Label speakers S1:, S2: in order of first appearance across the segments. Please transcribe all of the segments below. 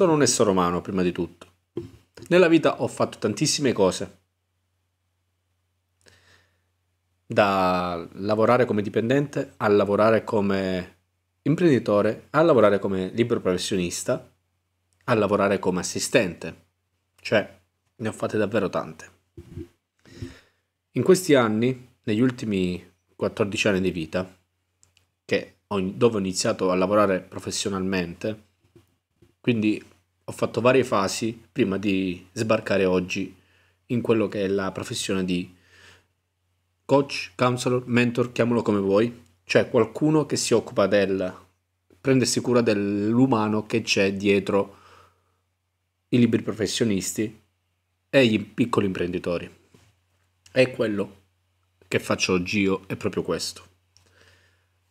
S1: Sono un essere umano prima di tutto. Nella vita ho fatto tantissime cose. Da lavorare come dipendente a lavorare come imprenditore, a lavorare come libero professionista, a lavorare come assistente. Cioè, ne ho fatte davvero tante. In questi anni, negli ultimi 14 anni di vita, che ho, dove ho iniziato a lavorare professionalmente, quindi ho fatto varie fasi prima di sbarcare oggi in quello che è la professione di coach, counselor, mentor, chiamalo come vuoi, cioè qualcuno che si occupa del prendersi cura dell'umano che c'è dietro i liberi professionisti e i piccoli imprenditori. È quello che faccio oggi io, è proprio questo.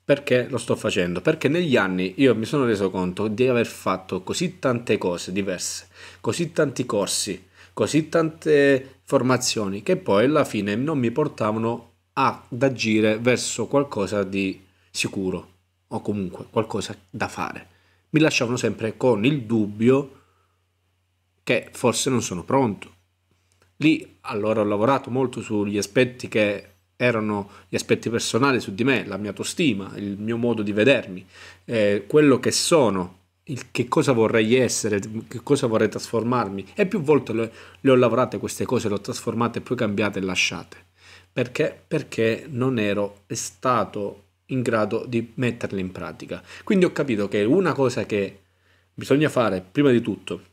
S1: Perché lo sto facendo? Perché negli anni io mi sono reso conto di aver fatto così tante cose diverse, così tanti corsi, così tante formazioni che poi alla fine non mi portavano ad agire verso qualcosa di sicuro o comunque qualcosa da fare. Mi lasciavano sempre con il dubbio che forse non sono pronto. Lì allora ho lavorato molto sugli aspetti che erano gli aspetti personali su di me, la mia autostima, il mio modo di vedermi, eh, quello che sono, che cosa vorrei essere, che cosa vorrei trasformarmi. E più volte le, le ho lavorate queste cose, le ho trasformate, poi cambiate e lasciate. Perché? Perché non ero stato in grado di metterle in pratica. Quindi ho capito che una cosa che bisogna fare prima di tutto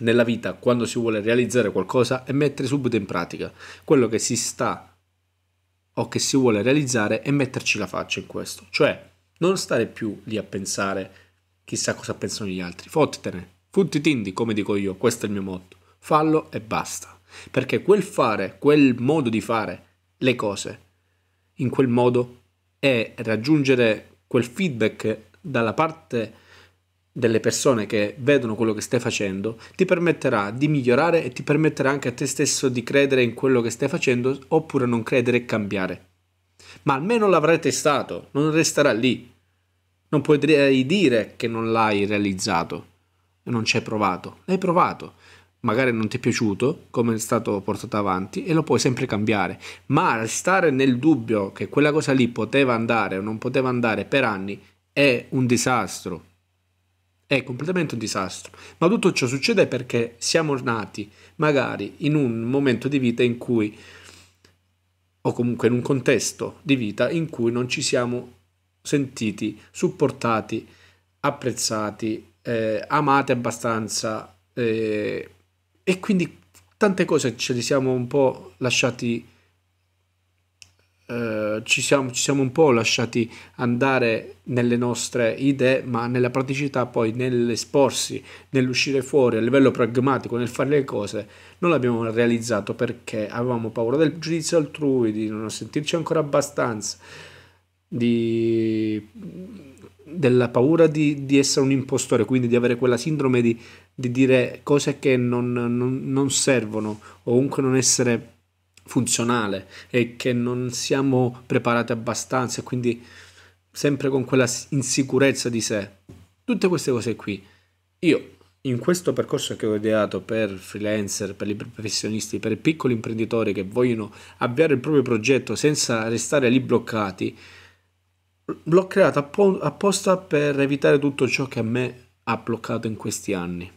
S1: nella vita quando si vuole realizzare qualcosa è mettere subito in pratica quello che si sta o che si vuole realizzare e metterci la faccia in questo. Cioè, non stare più lì a pensare chissà cosa pensano gli altri. Fottitene, fottitindi, come dico io, questo è il mio motto. Fallo e basta. Perché quel fare, quel modo di fare le cose in quel modo e raggiungere quel feedback dalla parte delle persone che vedono quello che stai facendo ti permetterà di migliorare e ti permetterà anche a te stesso di credere in quello che stai facendo oppure non credere e cambiare. Ma almeno l'avrai testato, non resterà lì. Non potrai dire che non l'hai realizzato, non ci hai provato. L'hai provato, magari non ti è piaciuto come è stato portato avanti e lo puoi sempre cambiare, ma stare nel dubbio che quella cosa lì poteva andare o non poteva andare per anni è un disastro è completamente un disastro. Ma tutto ciò succede perché siamo nati magari in un momento di vita in cui, o comunque in un contesto di vita in cui non ci siamo sentiti supportati, apprezzati, eh, amati abbastanza eh, e quindi tante cose ce le siamo un po' lasciati eh, ci, siamo, ci, siamo, un po' lasciati andare nelle nostre idee, ma nella praticità poi nell'esporsi, nell'uscire fuori a livello pragmatico, nel fare le cose, non l'abbiamo realizzato perché avevamo paura del giudizio altrui, di non sentirci ancora abbastanza, di, della paura di, di, essere un impostore, quindi di avere quella sindrome di, di dire cose che non, non, non servono o comunque non essere funzionale e che non siamo preparati abbastanza e quindi sempre con quella insicurezza di sé. Tutte queste cose qui. Io in questo percorso che ho ideato per freelancer, per i professionisti, per i piccoli imprenditori che vogliono avviare il proprio progetto senza restare lì bloccati, l'ho creato apposta per evitare tutto ciò che a me ha bloccato in questi anni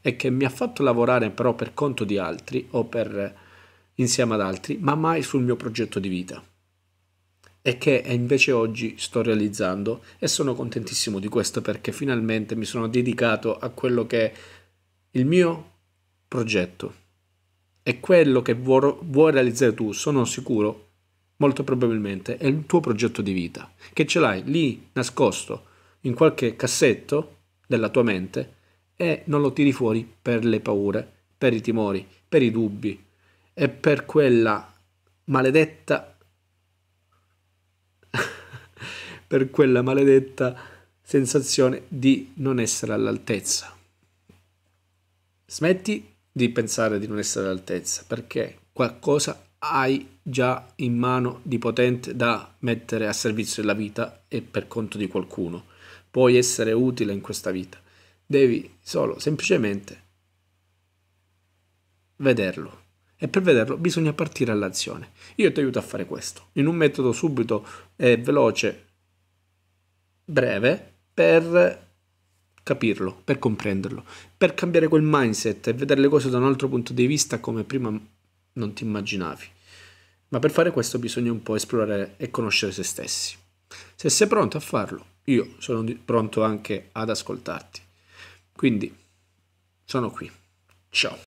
S1: e che mi ha fatto lavorare però per conto di altri o per insieme ad altri, ma mai sul mio progetto di vita. E che invece oggi sto realizzando e sono contentissimo di questo perché finalmente mi sono dedicato a quello che è il mio progetto. E quello che vuoi, vuoi realizzare tu, sono sicuro, molto probabilmente è il tuo progetto di vita, che ce l'hai lì nascosto in qualche cassetto della tua mente e non lo tiri fuori per le paure, per i timori, per i dubbi, e per quella maledetta per quella maledetta sensazione di non essere all'altezza. Smetti di pensare di non essere all'altezza perché qualcosa hai già in mano di potente da mettere a servizio della vita e per conto di qualcuno. Puoi essere utile in questa vita. Devi solo semplicemente vederlo e per vederlo bisogna partire all'azione. Io ti aiuto a fare questo in un metodo subito e veloce, breve, per capirlo, per comprenderlo, per cambiare quel mindset e vedere le cose da un altro punto di vista come prima non ti immaginavi. Ma per fare questo bisogna un po' esplorare e conoscere se stessi. Se sei pronto a farlo, io sono pronto anche ad ascoltarti. Quindi sono qui. Ciao.